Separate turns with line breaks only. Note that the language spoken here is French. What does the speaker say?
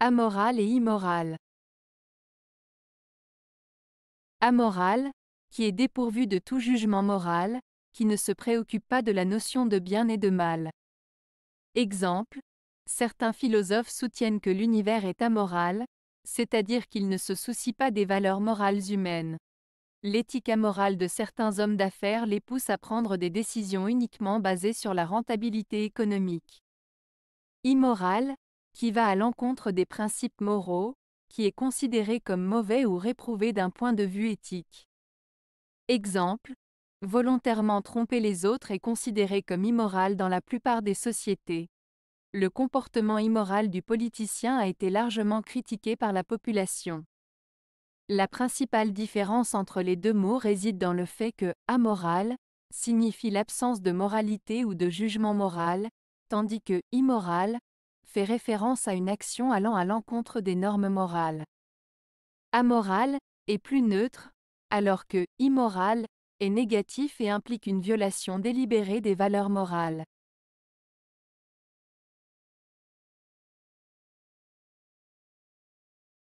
Amoral et immoral.
Amoral, qui est dépourvu de tout jugement moral, qui ne se préoccupe pas de la notion de bien et de mal. Exemple, certains philosophes soutiennent que l'univers est amoral, c'est-à-dire qu'il ne se soucie pas des valeurs morales humaines. L'éthique amorale de certains hommes d'affaires les pousse à prendre des décisions uniquement basées sur la rentabilité économique. Immoral, qui va à l'encontre des principes moraux, qui est considéré comme mauvais ou réprouvé d'un point de vue éthique. Exemple, volontairement tromper les autres est considéré comme immoral dans la plupart des sociétés. Le comportement immoral du politicien a été largement critiqué par la population. La principale différence entre les deux mots réside dans le fait que amoral signifie l'absence de moralité ou de jugement moral, tandis que immoral fait référence à une action allant à l'encontre des normes morales. Amoral est plus neutre, alors que immoral est négatif et implique une violation
délibérée des valeurs morales.